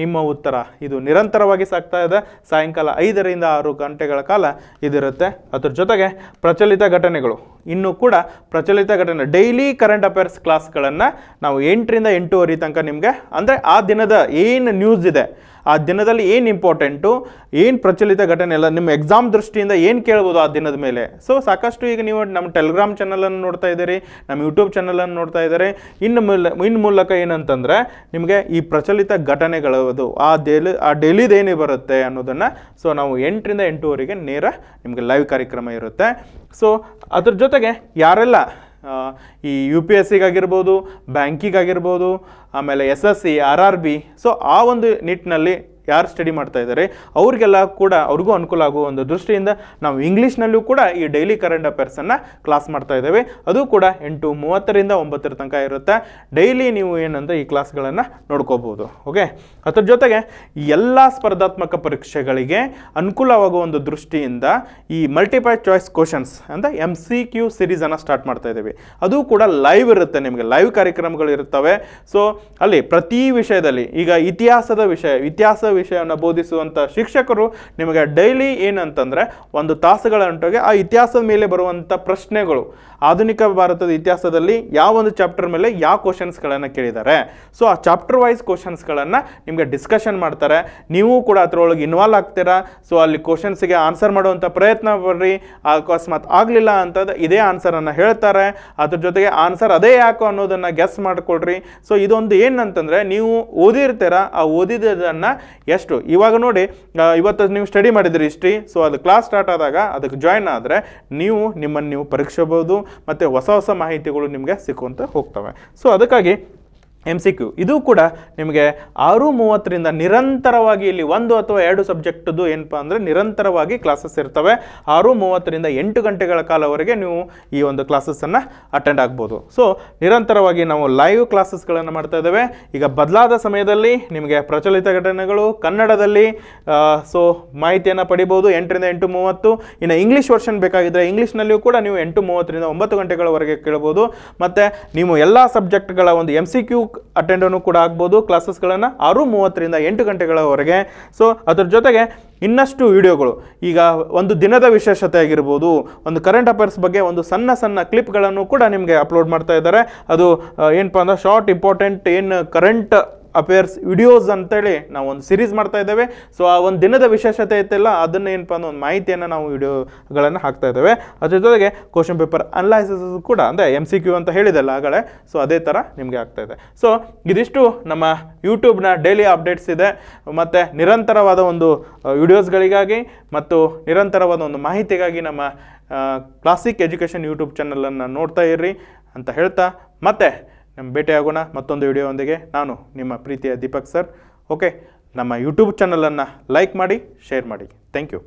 ನಿಮ್ಮ ಉತ್ತರ ಇದು ನಿರಂತರವಾಗಿ ಸಾಗ್ತಾ ಇದೆ ಸಾಯಂಕಾಲ ಐದರಿಂದ ಆರು ಗಂಟೆಗಳ ಕಾಲ ಇದಿರುತ್ತೆ ಅದ್ರ ಜೊತೆಗೆ ಪ್ರಚಲಿತ ಘಟನೆಗಳು ಇನ್ನೂ ಕೂಡ ಪ್ರಚಲಿತ ಘಟನೆ ಡೈಲಿ ಕರೆಂಟ್ ಅಫೇರ್ಸ್ ಕ್ಲಾಸ್ಗಳನ್ನು ನಾವು ಎಂಟರಿಂದ ಎಂಟೂವರೆ ತನಕ ನಿಮಗೆ ಅಂದರೆ ಆ ದಿನದ ಏನು ನ್ಯೂಸ್ ಇದೆ ಆ ದಿನದಲ್ಲಿ ಏನು ಇಂಪಾರ್ಟೆಂಟು ಏನು ಪ್ರಚಲಿತ ಘಟನೆ ಎಲ್ಲ ನಿಮ್ಮ ಎಕ್ಸಾಮ್ ದೃಷ್ಟಿಯಿಂದ ಏನು ಕೇಳ್ಬೋದು ಆ ದಿನದ ಮೇಲೆ ಸೊ ಸಾಕಷ್ಟು ಈಗ ನೀವು ನಮ್ಮ ಟೆಲಿಗ್ರಾಮ್ ಚಾನಲನ್ನು ನೋಡ್ತಾ ಇದ್ದೀರಿ ನಮ್ಮ ಯೂಟ್ಯೂಬ್ ಚಾನಲನ್ನು ನೋಡ್ತಾ ಇದ್ದಾರೆ ಇನ್ನು ಮೂಲ ಇನ್ನು ಮೂಲಕ ಏನಂತಂದರೆ ನಿಮಗೆ ಈ ಪ್ರಚಲಿತ ಘಟನೆಗಳದು ಆ ಡೈಲಿ ಆ ಡೆಲಿದೇನೇ ಬರುತ್ತೆ ಅನ್ನೋದನ್ನು ಸೊ ನಾವು ಎಂಟರಿಂದ ಎಂಟೂವರೆಗೆ ನೇರ ನಿಮಗೆ ಲೈವ್ ಕಾರ್ಯಕ್ರಮ ಇರುತ್ತೆ ಸೊ ಅದ್ರ ಜೊತೆ ಜೊತೆಗೆ ಯಾರೆಲ್ಲ ಈ ಯು ಪಿ ಎಸ್ ಸಿಗಾಗಿರ್ಬೋದು ಬ್ಯಾಂಕಿಗಾಗಿರ್ಬೋದು ಆಮೇಲೆ S S C R R B so ಆ ಒಂದು ನಿಟ್ಟಿನಲ್ಲಿ ಯಾರು ಸ್ಟಡಿ ಮಾಡ್ತಾ ಇದ್ದಾರೆ ಅವ್ರಿಗೆಲ್ಲ ಕೂಡ ಅವ್ರಿಗೂ ಅನುಕೂಲ ಆಗುವ ಒಂದು ದೃಷ್ಟಿಯಿಂದ ನಾವು ಇಂಗ್ಲೀಷ್ನಲ್ಲೂ ಕೂಡ ಈ ಡೈಲಿ ಕರೆಂಟ್ ಅಫೇರ್ಸನ್ನು ಕ್ಲಾಸ್ ಮಾಡ್ತಾ ಇದ್ದೇವೆ ಅದು ಕೂಡ ಎಂಟು ಮೂವತ್ತರಿಂದ ಒಂಬತ್ತರ ತನಕ ಇರುತ್ತೆ ಡೈಲಿ ನೀವು ಏನಂದರೆ ಈ ಕ್ಲಾಸ್ಗಳನ್ನು ನೋಡ್ಕೋಬೋದು ಓಕೆ ಅದ್ರ ಜೊತೆಗೆ ಎಲ್ಲ ಸ್ಪರ್ಧಾತ್ಮಕ ಪರೀಕ್ಷೆಗಳಿಗೆ ಅನುಕೂಲವಾಗುವ ಒಂದು ದೃಷ್ಟಿಯಿಂದ ಈ ಮಲ್ಟಿಪಲ್ ಚಾಯ್ಸ್ ಕ್ವಶನ್ಸ್ ಅಂದರೆ ಎಮ್ ಸಿ ಕ್ಯೂ ಸಿರೀಸನ್ನು ಸ್ಟಾರ್ಟ್ ಮಾಡ್ತಾ ಇದ್ದೇವೆ ಅದು ಕೂಡ ಲೈವ್ ಇರುತ್ತೆ ನಿಮಗೆ ಲೈವ್ ಕಾರ್ಯಕ್ರಮಗಳು ಇರುತ್ತವೆ ಸೊ ಅಲ್ಲಿ ಪ್ರತಿ ವಿಷಯದಲ್ಲಿ ಈಗ ಇತಿಹಾಸದ ವಿಷಯ ಇತಿಹಾಸ ವಿಷಯವನ್ನು ಬೋಧಿಸುವಂಥ ಶಿಕ್ಷಕರು ನಿಮಗೆ ಡೈಲಿ ಏನಂತಂದರೆ ಒಂದು ತಾಸುಗಳ ಅಂಟೋಗಿ ಆ ಇತಿಹಾಸದ ಮೇಲೆ ಬರುವಂಥ ಪ್ರಶ್ನೆಗಳು ಆಧುನಿಕ ಭಾರತದ ಇತಿಹಾಸದಲ್ಲಿ ಯಾವ ಒಂದು ಚಾಪ್ಟರ್ ಮೇಲೆ ಯಾವ ಕ್ವಶನ್ಸ್ಗಳನ್ನು ಕೇಳಿದ್ದಾರೆ ಸೊ ಆ ಚಾಪ್ಟರ್ ವೈಸ್ ಕ್ವಶನ್ಸ್ಗಳನ್ನು ನಿಮಗೆ ಡಿಸ್ಕಷನ್ ಮಾಡ್ತಾರೆ ನೀವು ಕೂಡ ಅದರೊಳಗೆ ಇನ್ವಾಲ್ವ್ ಆಗ್ತೀರಾ ಸೊ ಅಲ್ಲಿ ಕ್ವಶನ್ಸ್ಗೆ ಆನ್ಸರ್ ಮಾಡುವಂಥ ಪ್ರಯತ್ನ ಬರ್ರಿ ಅಕಸ್ಮಾತ್ ಆಗಲಿಲ್ಲ ಅಂತದ್ದು ಇದೇ ಆನ್ಸರನ್ನು ಹೇಳ್ತಾರೆ ಅದ್ರ ಜೊತೆಗೆ ಆನ್ಸರ್ ಅದೇ ಯಾಕೋ ಅನ್ನೋದನ್ನು ಗೆಸ್ ಮಾಡಿಕೊಡ್ರಿ ಸೊ ಇದೊಂದು ಏನಂತಂದರೆ ನೀವು ಓದಿರ್ತೀರ ಆ ಓದಿದ್ದನ್ನು ಎಷ್ಟು ಇವಾಗ ನೋಡಿ ಇವತ್ತು ನೀವು ಸ್ಟಡಿ ಮಾಡಿದ್ರಿ ಹಿಸ್ಟ್ರಿ ಸೊ ಅದು ಕ್ಲಾಸ್ ಸ್ಟಾರ್ಟ್ ಆದಾಗ ಅದಕ್ಕೆ ಜಾಯ್ನ್ ಆದರೆ ನೀವು ನಿಮ್ಮನ್ನು ನೀವು ಪರೀಕ್ಷಬಹುದು ಮತ್ತು ಹೊಸ ಹೊಸ ಮಾಹಿತಿಗಳು ನಿಮಗೆ ಸಿಕ್ಕುವಂತ ಹೋಗ್ತವೆ ಸೊ ಅದಕ್ಕಾಗಿ ಎಮ್ ಸಿ ಕ್ಯೂ ಇದು ಕೂಡ ನಿಮಗೆ ಆರು ಮೂವತ್ತರಿಂದ ನಿರಂತರವಾಗಿ ಇಲ್ಲಿ ಒಂದು ಅಥವಾ ಎರಡು ಸಬ್ಜೆಕ್ಟದ್ದು ಏನಪ್ಪ ಅಂದರೆ ನಿರಂತರವಾಗಿ ಕ್ಲಾಸಸ್ ಇರ್ತವೆ ಆರು ಮೂವತ್ತರಿಂದ ಎಂಟು ಗಂಟೆಗಳ ಕಾಲವರೆಗೆ ನೀವು ಈ ಒಂದು ಕ್ಲಾಸಸ್ಸನ್ನು ಅಟೆಂಡ್ ಆಗ್ಬೋದು ಸೊ ನಿರಂತರವಾಗಿ ನಾವು ಲೈವ್ ಕ್ಲಾಸಸ್ಗಳನ್ನು ಮಾಡ್ತಾ ಇದ್ದೇವೆ ಈಗ ಬದಲಾದ ಸಮಯದಲ್ಲಿ ನಿಮಗೆ ಪ್ರಚಲಿತ ಘಟನೆಗಳು ಕನ್ನಡದಲ್ಲಿ ಸೊ ಮಾಹಿತಿಯನ್ನು ಪಡಿಬೋದು ಎಂಟರಿಂದ ಎಂಟು ಮೂವತ್ತು ಇನ್ನು ಇಂಗ್ಲೀಷ್ ವರ್ಷನ್ ಬೇಕಾಗಿದ್ದರೆ ಇಂಗ್ಲೀಷ್ನಲ್ಲಿಯೂ ಕೂಡ ನೀವು ಎಂಟು ಮೂವತ್ತರಿಂದ ಒಂಬತ್ತು ಗಂಟೆಗಳವರೆಗೆ ಕೇಳ್ಬೋದು ಮತ್ತು ನೀವು ಎಲ್ಲ ಸಬ್ಜೆಕ್ಟ್ಗಳ ಒಂದು ಎಮ್ ಸಿ ಕ್ಯೂ ಅಟೆಂಡನ್ನು ಕೂಡ ಆಗ್ಬೋದು ಕ್ಲಾಸಸ್ಗಳನ್ನು ಆರು ಮೂವತ್ತರಿಂದ ಎಂಟು ಗಂಟೆಗಳವರೆಗೆ ಸೊ ಅದ್ರ ಜೊತೆಗೆ ಇನ್ನಷ್ಟು ವಿಡಿಯೋಗಳು ಈಗ ಒಂದು ದಿನದ ವಿಶೇಷತೆ ಆಗಿರ್ಬೋದು ಒಂದು ಕರೆಂಟ್ ಅಫೇರ್ಸ್ ಬಗ್ಗೆ ಒಂದು ಸಣ್ಣ ಸಣ್ಣ ಕ್ಲಿಪ್ಗಳನ್ನು ಕೂಡ ನಿಮಗೆ ಅಪ್ಲೋಡ್ ಮಾಡ್ತಾ ಇದ್ದಾರೆ ಅದು ಏನಪ್ಪ ಅಂದ್ರೆ ಶಾರ್ಟ್ ಇಂಪಾರ್ಟೆಂಟ್ ಏನು ಕರೆಂಟ್ ಅಫೇರ್ಸ್ ವಿಡಿಯೋಸ್ ಅಂತೇಳಿ ನಾವು ಒಂದು ಸಿರೀಸ್ ಮಾಡ್ತಾ ಇದ್ದೇವೆ ಸೊ ಆ ಒಂದು ದಿನದ ವಿಶೇಷತೆ ಇತ್ತಲ್ಲ ಏನಪ್ಪ ಅನ್ನೋ ಒಂದು ಮಾಹಿತಿಯನ್ನು ನಾವು ವಿಡಿಯೋಗಳನ್ನು ಹಾಕ್ತಾ ಇದ್ದೇವೆ ಅದ್ರ ಜೊತೆಗೆ ಕ್ವಶನ್ ಪೇಪರ್ ಅನಲೈಸಸ್ ಕೂಡ ಅಂದರೆ ಎಮ್ ಸಿ ಕ್ಯೂ ಅಂತ ಹೇಳಿದಲ್ಲ ಆಗಲೇ ಸೊ ಅದೇ ಥರ ನಿಮಗೆ ಆಗ್ತಾ ಇದೆ ಸೊ ಇದಿಷ್ಟು ನಮ್ಮ ಯೂಟ್ಯೂಬ್ನ ಡೈಲಿ ಅಪ್ಡೇಟ್ಸ್ ಇದೆ ಮತ್ತು ನಿರಂತರವಾದ ಒಂದು ವಿಡಿಯೋಸ್ಗಳಿಗಾಗಿ ಮತ್ತು ನಿರಂತರವಾದ ಒಂದು ಮಾಹಿತಿಗಾಗಿ ನಮ್ಮ ಕ್ಲಾಸಿಕ್ ಎಜುಕೇಷನ್ ಯೂಟ್ಯೂಬ್ ಚಾನಲನ್ನು ನೋಡ್ತಾ ಇರ್ರಿ ಅಂತ ಹೇಳ್ತಾ ಮತ್ತೆ ಭೇಟಿಯಾಗೋಣ ಮತ್ತೊಂದು ವಿಡಿಯೋವೊಂದಿಗೆ ನಾನು ನಿಮ್ಮ ಪ್ರೀತಿಯ ದೀಪಕ್ ಸರ್ ಓಕೆ ನಮ್ಮ ಯೂಟ್ಯೂಬ್ ಚಾನಲನ್ನು ಲೈಕ್ ಮಾಡಿ ಶೇರ್ ಮಾಡಿ ಥ್ಯಾಂಕ್ ಯು